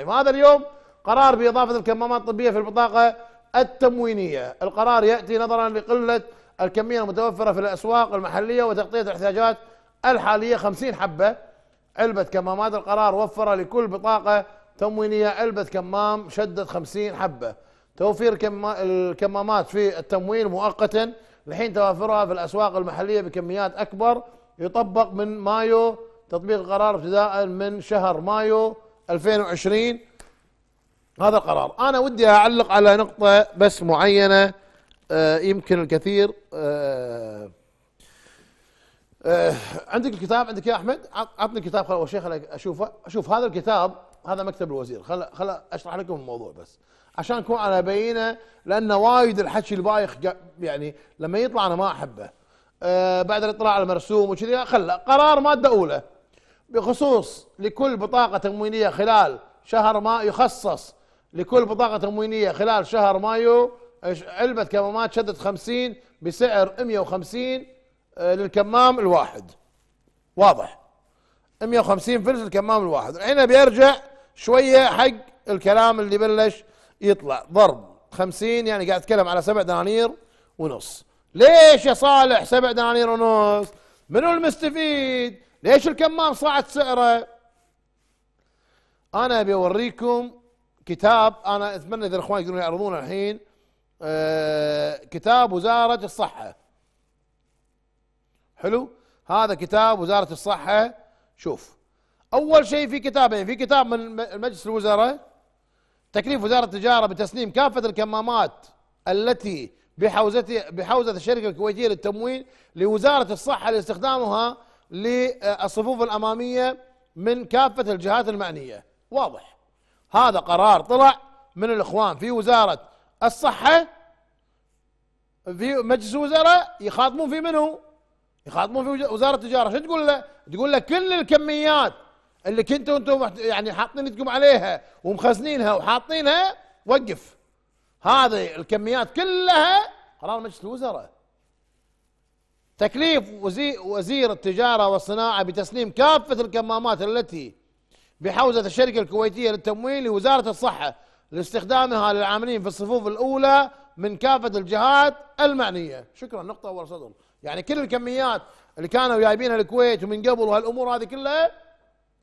القائم يعني هذا اليوم قرار بإضافة الكمامات الطبية في البطاقة التموينية القرار يأتي نظرا لقلة الكمية المتوفرة في الأسواق المحلية وتغطية الاحتياجات الحالية 50 حبة علبة كمامات القرار وفر لكل بطاقة تموينية علبة كمام شدت 50 حبة توفير الكمامات في التموين مؤقتا لحين توافرها في الأسواق المحلية بكميات أكبر يطبق من مايو تطبيق القرار ابتداء من شهر مايو 2020 هذا القرار أنا ودي أعلق على نقطة بس معينة آه، يمكن الكثير آه، آه، عندك الكتاب عندك يا أحمد عطني الكتاب أول شيء خليني أشوفه أشوف هذا الكتاب هذا مكتب الوزير خل خل أشرح لكم الموضوع بس عشان أكون على بينة لأن وايد الحكي البايخ يعني لما يطلع أنا ما أحبه بعد الاطلاع على المرسوم وكذي خله قرار مادة أولى بخصوص لكل بطاقة تموينية خلال شهر مايو يخصص لكل بطاقة تموينية خلال شهر مايو علبة كمامات شدة 50 بسعر 150 آه، للكمام الواحد واضح 150 فلس الكمام الواحد الحين بيرجع شوية حق الكلام اللي بلش يطلع ضرب 50 يعني قاعد اتكلم على سبع دنانير ونص ليش يا صالح سبع دنانير ونص منو المستفيد ليش الكمام صعد سعره انا ابي اوريكم كتاب انا اتمنى اذا الاخوان يقدرون يعرضونه الحين آه كتاب وزاره الصحه حلو هذا كتاب وزاره الصحه شوف اول شيء في كتابين في كتاب من مجلس الوزراء تكليف وزاره التجاره بتسليم كافه الكمامات التي بحوزه بحوزه الشركه الكويتيه للتموين لوزاره الصحه لاستخدامها للصفوف الاماميه من كافه الجهات المعنيه واضح هذا قرار طلع من الاخوان في وزاره الصحه في مجلس وزراء يخاطبون في منه يخاطبون في وزاره التجاره شو تقول له؟ تقول له كل الكميات اللي كنتوا انتم يعني حاطين يدكم عليها ومخزنينها وحاطينها وقف هذه الكميات كلها قرار مجلس الوزراء تكليف وزير التجارة والصناعة بتسليم كافة الكمامات التي بحوزة الشركة الكويتية للتمويل لوزارة الصحة لاستخدامها للعاملين في الصفوف الأولى من كافة الجهات المعنية شكرا نقطة ورصدهم يعني كل الكميات اللي كانوا جايبينها الكويت ومن قبل وهالأمور هذه كلها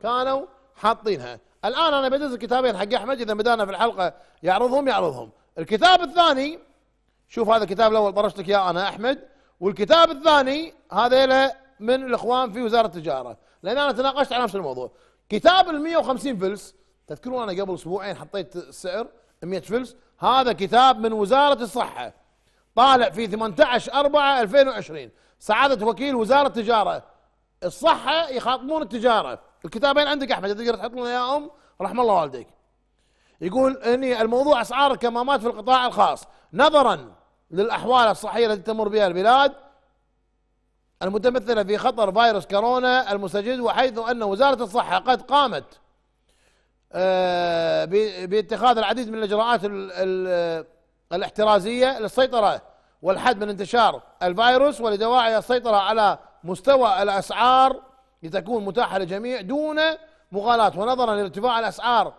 كانوا حاطينها الآن أنا بدز الكتابين حق أحمد إذا بدانا في الحلقة يعرضهم يعرضهم الكتاب الثاني شوف هذا الكتاب الأول طرشت لك إياه أنا أحمد والكتاب الثاني هذا من الاخوان في وزاره التجاره لان انا تناقشت على نفس الموضوع كتاب ال 150 فلس تذكرون انا قبل اسبوعين حطيت السعر 100 فلس هذا كتاب من وزاره الصحه طالع في 18 4 2020 سعاده وكيل وزاره التجاره الصحه يخاطبون التجاره الكتابين عندك احمد تقدر تحط لنا اياهم رحم الله والديك يقول اني الموضوع اسعار الكمامات في القطاع الخاص نظرا للأحوال الصحية التي تمر بها البلاد المتمثلة في خطر فيروس كورونا المستجد وحيث أن وزارة الصحة قد قامت آه، باتخاذ العديد من الإجراءات الاحترازية للسيطرة والحد من انتشار الفيروس ولدواعي السيطرة على مستوى الأسعار لتكون متاحة للجميع دون مغالاة ونظرا لارتفاع الأسعار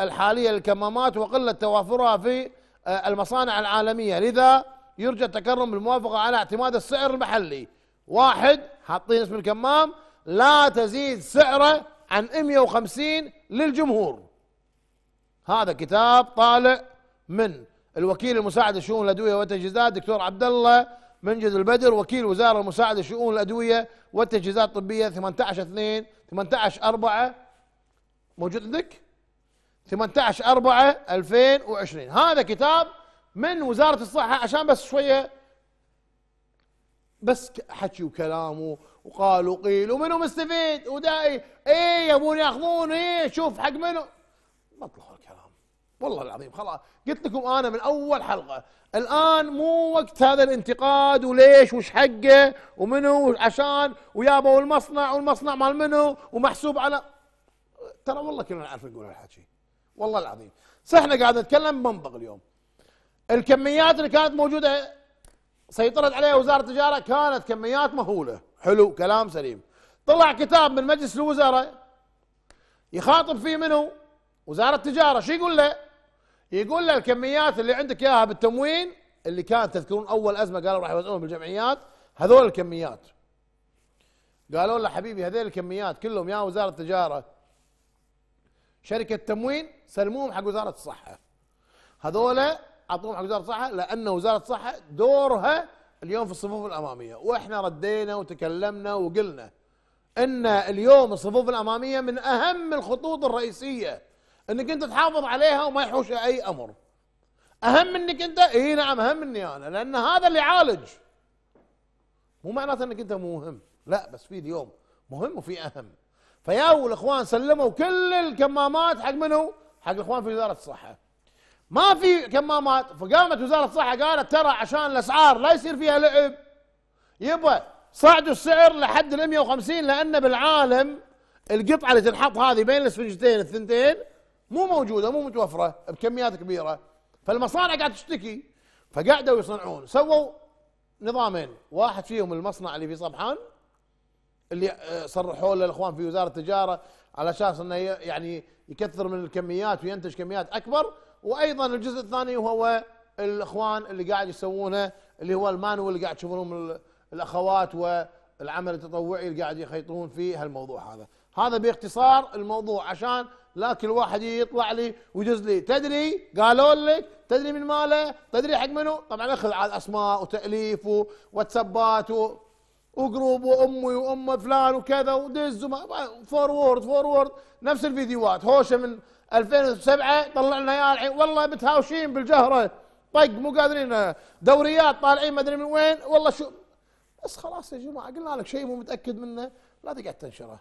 الحالية للكمامات وقلة توافرها في آه، المصانع العالميه لذا يرجى التكرم بالموافقه على اعتماد السعر المحلي واحد حاطين اسم الكمام لا تزيد سعره عن 150 للجمهور هذا كتاب طالع من الوكيل المساعد لشؤون الادويه والتجهيزات دكتور عبد الله منجد البدر وكيل وزاره المساعد لشؤون الادويه والتجهيزات الطبيه 18 2 18 4 موجود عندك؟ 18 4 2020 هذا كتاب من وزارة الصحة عشان بس شوية بس حكي وكلام وقال وقيل ومنو مستفيد وداي ايه يبون ياخذون ايه شوف حق منو مطلعوا الكلام والله العظيم خلاص قلت لكم انا من اول حلقه الان مو وقت هذا الانتقاد وليش وش حقه ومنو عشان ويابوا المصنع والمصنع مال منو ومحسوب على ترى والله كنا نعرف نقول هالحكي والله العظيم احنا قاعد نتكلم منطق اليوم الكميات اللي كانت موجوده سيطرت عليها وزاره التجاره كانت كميات مهوله حلو كلام سليم طلع كتاب من مجلس الوزراء يخاطب فيه منه وزاره التجاره شو يقول له يقول له الكميات اللي عندك اياها بالتموين اللي كانت تذكرون اول ازمه قالوا راح يوزعونهم بالجمعيات هذول الكميات قالوا له حبيبي هذول الكميات كلهم يا وزاره التجاره شركه تموين سلموهم حق وزاره الصحه هذولا اعطوهم حق وزاره الصحه لان وزاره الصحه دورها اليوم في الصفوف الاماميه واحنا ردينا وتكلمنا وقلنا ان اليوم الصفوف الاماميه من اهم الخطوط الرئيسيه انك انت تحافظ عليها وما يحوشها اي امر اهم منك انت اي نعم اهم مني انا لان هذا اللي يعالج مو معناته انك انت مو مهم لا بس في اليوم مهم وفي اهم فياو الاخوان سلموا كل الكمامات حق منو؟ حق الاخوان في وزاره الصحه. ما في كمامات فقامت وزاره الصحه قالت ترى عشان الاسعار لا يصير فيها لعب يبا صعدوا السعر لحد ال 150 لان بالعالم القطعه اللي تنحط هذه بين الاسفنجتين الثنتين مو موجوده مو متوفره بكميات كبيره فالمصانع قاعده تشتكي فقعدوا يصنعون سووا نظامين واحد فيهم المصنع اللي في صبحان اللي آه، صرحوا له الاخوان في وزاره التجاره على اساس انه يعني يكثر من الكميات وينتج كميات اكبر وايضا الجزء الثاني هو الاخوان اللي قاعد يسوونه اللي هو المانو اللي قاعد تشوفونهم الاخوات والعمل التطوعي اللي قاعد يخيطون في هالموضوع هذا هذا باختصار الموضوع عشان لا كل واحد يطلع لي ويجز لي تدري قالوا لك تدري من ماله تدري حق منو طبعا اخذ على اسماء وتاليف واتسابات وجروب وامي وام فلان وكذا ودز فورورد فورورد نفس الفيديوهات هوشه من 2007 طلعنا يا الحين والله متهاوشين بالجهره طق مو قادرين دوريات طالعين ما ادري من وين والله شو بس خلاص يا جماعه قلنا لك شيء مو متاكد منه لا تقعد تنشره